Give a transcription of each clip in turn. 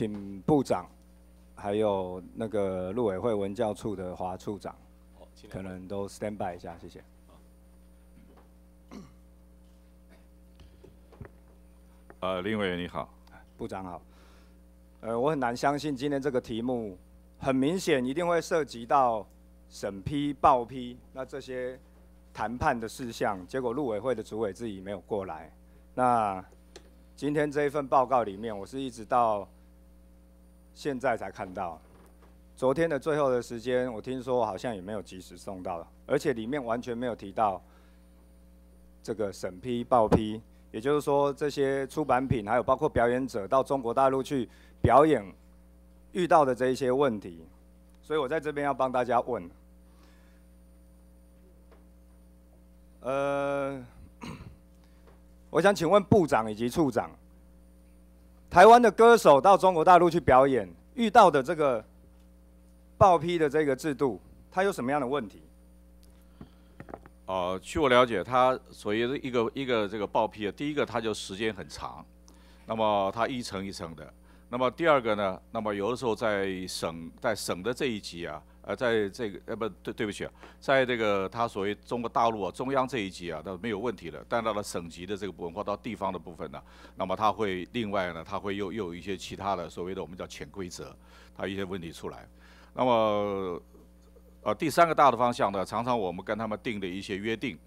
请部长，还有那个陆委会文教处的华处长，可能都 stand by 一下，谢谢。呃，林委员你好，部长好。呃，我很难相信今天这个题目，很明显一定会涉及到审批、报批，那这些谈判的事项。结果陆委会的主委自己没有过来。那今天这一份报告里面，我是一直到。现在才看到，昨天的最后的时间，我听说好像也没有及时送到，而且里面完全没有提到这个审批报批，也就是说，这些出版品还有包括表演者到中国大陆去表演遇到的这一些问题，所以我在这边要帮大家问，呃，我想请问部长以及处长。台湾的歌手到中国大陆去表演，遇到的这个报批的这个制度，它有什么样的问题？哦，据我了解，它所以一个一个这个报批的。第一个，它就时间很长，那么它一层一层的；那么第二个呢，那么有的时候在省在省的这一级啊。呃，在这个呃不，对对不起，在这个他所谓中国大陆中央这一级啊，那没有问题的。但到了省级的这个部分，或到地方的部分呢，那么他会另外呢，他会又又有一些其他的所谓的我们叫潜规则，他一些问题出来。那么，呃，第三个大的方向呢，常常我们跟他们定的一些约定，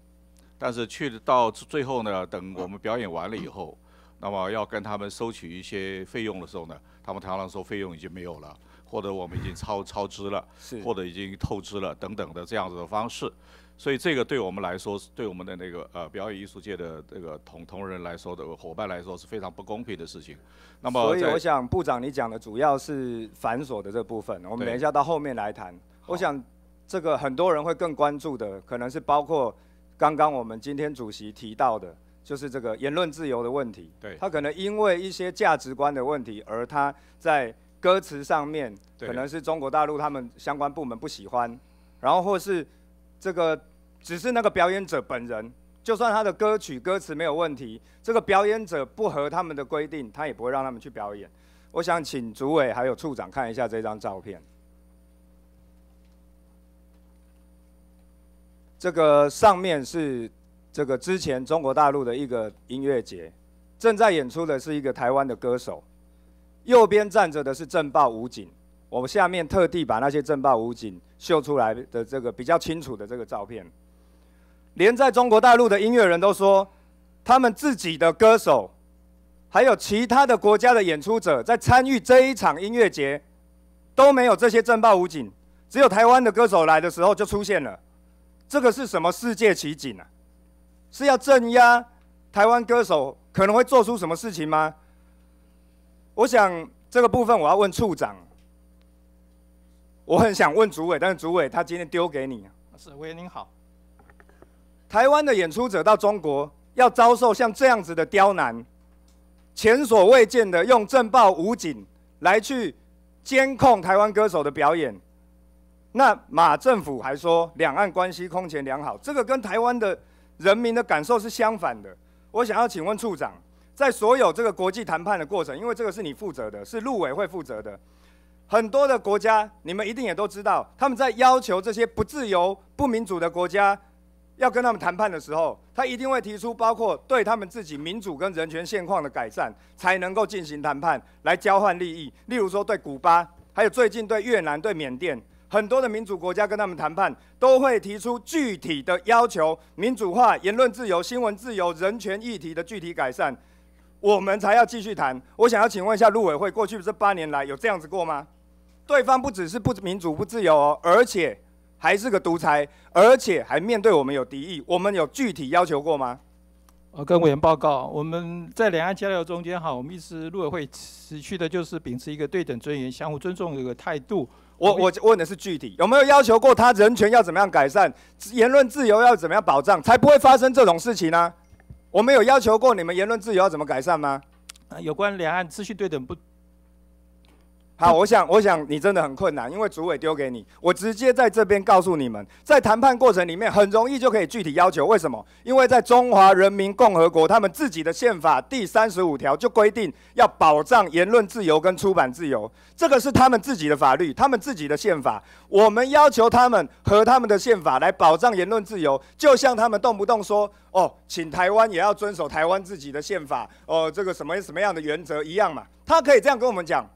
但是去到最后呢，等我们表演完了以后，那么要跟他们收取一些费用的时候呢，他们常常说费用已经没有了。或者我们已经超超支了，或者已经透支了等等的这样子的方式，所以这个对我们来说，对我们的那个呃表演艺术界的这个同同仁来说的伙伴来说是非常不公平的事情。那么，所以我想部长你讲的主要是繁琐的这部分，我们等一下到后面来谈。我想这个很多人会更关注的，可能是包括刚刚我们今天主席提到的，就是这个言论自由的问题。对他可能因为一些价值观的问题，而他在。歌词上面可能是中国大陆他们相关部门不喜欢，然后或是这个只是那个表演者本人，就算他的歌曲歌词没有问题，这个表演者不合他们的规定，他也不会让他们去表演。我想请主委还有处长看一下这张照片。这个上面是这个之前中国大陆的一个音乐节，正在演出的是一个台湾的歌手。右边站着的是镇报武警，我们下面特地把那些镇报武警秀出来的这个比较清楚的这个照片。连在中国大陆的音乐人都说，他们自己的歌手，还有其他的国家的演出者在参与这一场音乐节，都没有这些镇报武警，只有台湾的歌手来的时候就出现了。这个是什么世界奇景啊？是要镇压台湾歌手可能会做出什么事情吗？我想这个部分我要问处长。我很想问主委，但是主委他今天丢给你。是委员您好，台湾的演出者到中国要遭受像这样子的刁难，前所未见的用政报武警来去监控台湾歌手的表演。那马政府还说两岸关系空前良好，这个跟台湾的人民的感受是相反的。我想要请问处长。在所有这个国际谈判的过程，因为这个是你负责的，是陆委会负责的。很多的国家，你们一定也都知道，他们在要求这些不自由、不民主的国家要跟他们谈判的时候，他一定会提出包括对他们自己民主跟人权现况的改善，才能够进行谈判来交换利益。例如说对古巴，还有最近对越南、对缅甸很多的民主国家跟他们谈判，都会提出具体的要求：民主化、言论自由、新闻自由、人权议题的具体改善。我们才要继续谈。我想要请问一下，陆委会过去这八年来有这样子过吗？对方不只是不民主、不自由哦，而且还是个独裁，而且还面对我们有敌意。我们有具体要求过吗？呃，跟委员报告，我们在两岸交流中间哈，我们一直陆委会持续的就是秉持一个对等、尊严、相互尊重的一个态度。我我问的是具体，有没有要求过他人权要怎么样改善，言论自由要怎么样保障，才不会发生这种事情呢？我们有要求过你们言论自由要怎么改善吗？啊，有关两岸秩序对等不？好，我想，我想你真的很困难，因为主委丢给你，我直接在这边告诉你们，在谈判过程里面很容易就可以具体要求。为什么？因为在中华人民共和国，他们自己的宪法第三十五条就规定要保障言论自由跟出版自由，这个是他们自己的法律，他们自己的宪法。我们要求他们和他们的宪法来保障言论自由，就像他们动不动说哦，请台湾也要遵守台湾自己的宪法哦，这个什么什么样的原则一样嘛？他可以这样跟我们讲。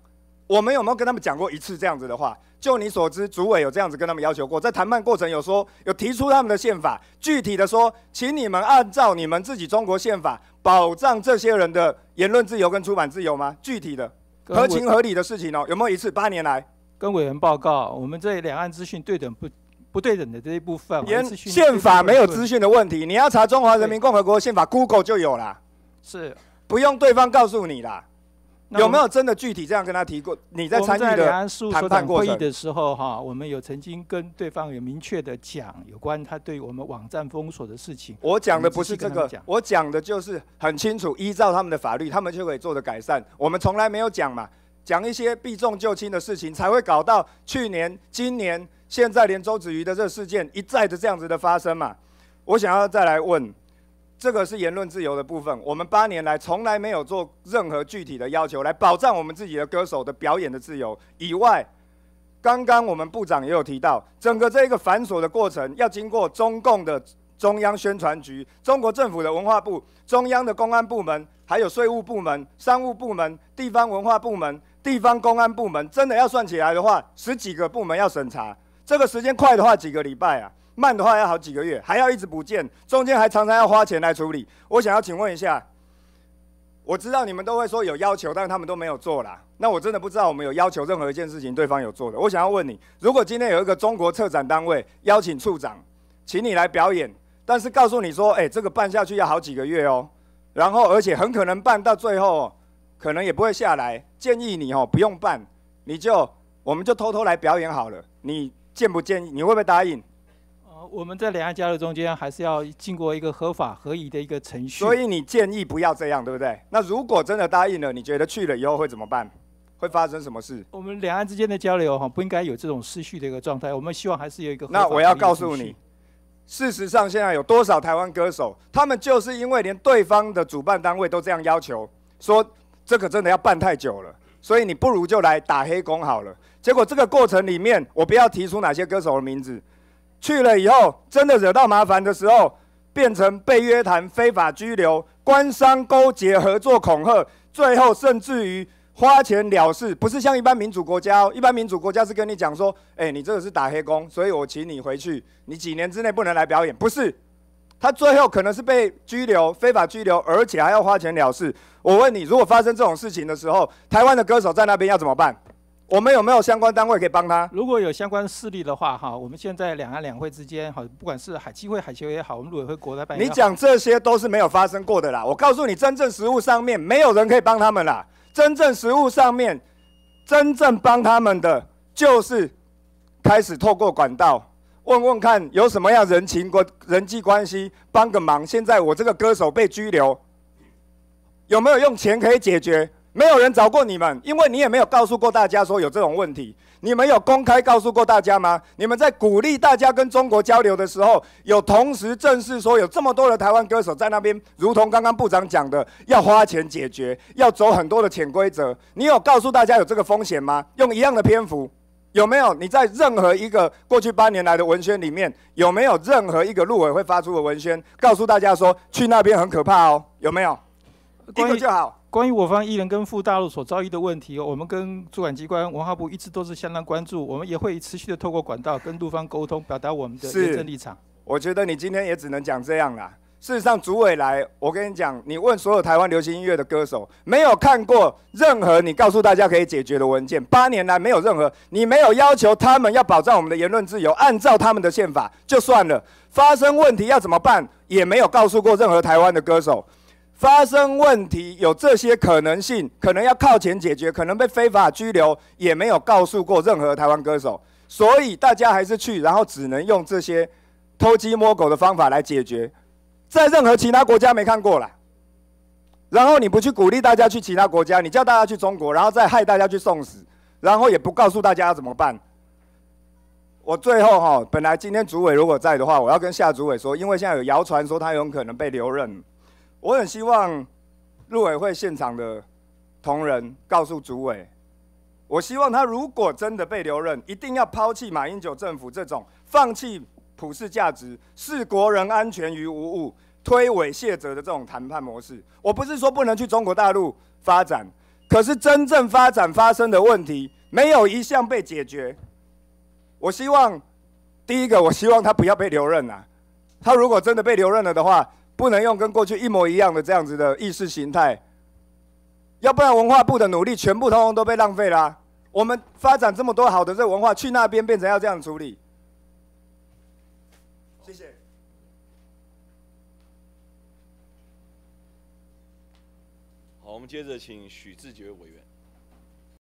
我们有没有跟他们讲过一次这样子的话？就你所知，主委有这样子跟他们要求过，在谈判过程有说有提出他们的宪法，具体的说，请你们按照你们自己中国宪法保障这些人的言论自由跟出版自由吗？具体的、合情合理的事情哦，有没有一次？八年来跟委员报告，我们这两岸资讯对等不不对等的这一部分，宪法没有资讯的问题，你要查中华人民共和国宪法，Google 就有啦，是不用对方告诉你啦。有没有真的具体这样跟他提过？你在参与的谈判会议的时候，哈，我们有曾经跟对方有明确的讲有关他对我们网站封锁的事情。我讲的不是这个，我讲的就是很清楚，依照他们的法律，他们就可以做的改善。我们从来没有讲嘛，讲一些避重就轻的事情，才会搞到去年、今年、现在连周子瑜的这事件一再的这样子的发生嘛。我想要再来问。这个是言论自由的部分。我们八年来从来没有做任何具体的要求来保障我们自己的歌手的表演的自由。以外，刚刚我们部长也有提到，整个这一个繁琐的过程要经过中共的中央宣传局、中国政府的文化部、中央的公安部门、还有税务部门、商务部门、地方文化部门、地方公安部门。真的要算起来的话，十几个部门要审查。这个时间快的话，几个礼拜啊。慢的话要好几个月，还要一直不见。中间还常常要花钱来处理。我想要请问一下，我知道你们都会说有要求，但是他们都没有做啦。那我真的不知道我们有要求任何一件事情，对方有做的。我想要问你，如果今天有一个中国策展单位邀请处长，请你来表演，但是告诉你说，哎，这个办下去要好几个月哦，然后而且很可能办到最后，可能也不会下来。建议你哦，不用办，你就我们就偷偷来表演好了。你建不建议？你会不会答应？我们在两岸交流中间，还是要经过一个合法、合宜的一个程序。所以你建议不要这样，对不对？那如果真的答应了，你觉得去了以后会怎么办？会发生什么事？我们两岸之间的交流哈，不应该有这种失序的一个状态。我们希望还是有一个合法、的那我要告诉你，事实上现在有多少台湾歌手，他们就是因为连对方的主办单位都这样要求，说这可真的要办太久了，所以你不如就来打黑工好了。结果这个过程里面，我不要提出哪些歌手的名字。去了以后，真的惹到麻烦的时候，变成被约谈、非法拘留、官商勾结、合作恐吓，最后甚至于花钱了事。不是像一般民主国家，哦。一般民主国家是跟你讲说，哎，你这个是打黑工，所以我请你回去，你几年之内不能来表演。不是，他最后可能是被拘留、非法拘留，而且还要花钱了事。我问你，如果发生这种事情的时候，台湾的歌手在那边要怎么办？我们有没有相关单位可以帮他？如果有相关势力的话，哈，我们现在两岸两会之间，哈，不管是海基会、海会也好，我们陆委会国台办，你讲这些都是没有发生过的啦。我告诉你，真正实物上面没有人可以帮他们啦。真正实物上面，真正帮他们的就是开始透过管道问问看有什么样人情、关、人际关系帮个忙。现在我这个歌手被拘留，有没有用钱可以解决？没有人找过你们，因为你也没有告诉过大家说有这种问题。你们有公开告诉过大家吗？你们在鼓励大家跟中国交流的时候，有同时正式说有这么多的台湾歌手在那边，如同刚刚部长讲的，要花钱解决，要走很多的潜规则。你有告诉大家有这个风险吗？用一样的篇幅，有没有？你在任何一个过去八年来的文宣里面，有没有任何一个陆委会发出的文宣告诉大家说去那边很可怕哦？有没有？一个就好。关于我方艺人跟赴大陆所遭遇的问题，我们跟主管机关文化部一直都是相当关注，我们也会持续的透过管道跟陆方沟通，表达我们的证立场。我觉得你今天也只能讲这样啦。事实上，主委来，我跟你讲，你问所有台湾流行音乐的歌手，没有看过任何你告诉大家可以解决的文件，八年来没有任何，你没有要求他们要保障我们的言论自由，按照他们的宪法就算了，发生问题要怎么办，也没有告诉过任何台湾的歌手。发生问题有这些可能性，可能要靠钱解决，可能被非法拘留，也没有告诉过任何台湾歌手，所以大家还是去，然后只能用这些偷鸡摸狗的方法来解决，在任何其他国家没看过了。然后你不去鼓励大家去其他国家，你叫大家去中国，然后再害大家去送死，然后也不告诉大家要怎么办。我最后哈，本来今天主委如果在的话，我要跟夏主委说，因为现在有谣传说他有可能被留任。我很希望陆委会现场的同仁告诉主委，我希望他如果真的被留任，一定要抛弃马英九政府这种放弃普世价值、视国人安全于无物、推诿卸责的这种谈判模式。我不是说不能去中国大陆发展，可是真正发展发生的问题，没有一项被解决。我希望第一个，我希望他不要被留任啊！他如果真的被留任了的话，不能用跟过去一模一样的这样子的意识形态，要不然文化部的努力全部通通都被浪费啦。我们发展这么多好的这文化，去那边变成要这样处理。谢谢。好，我们接着请许志杰委员。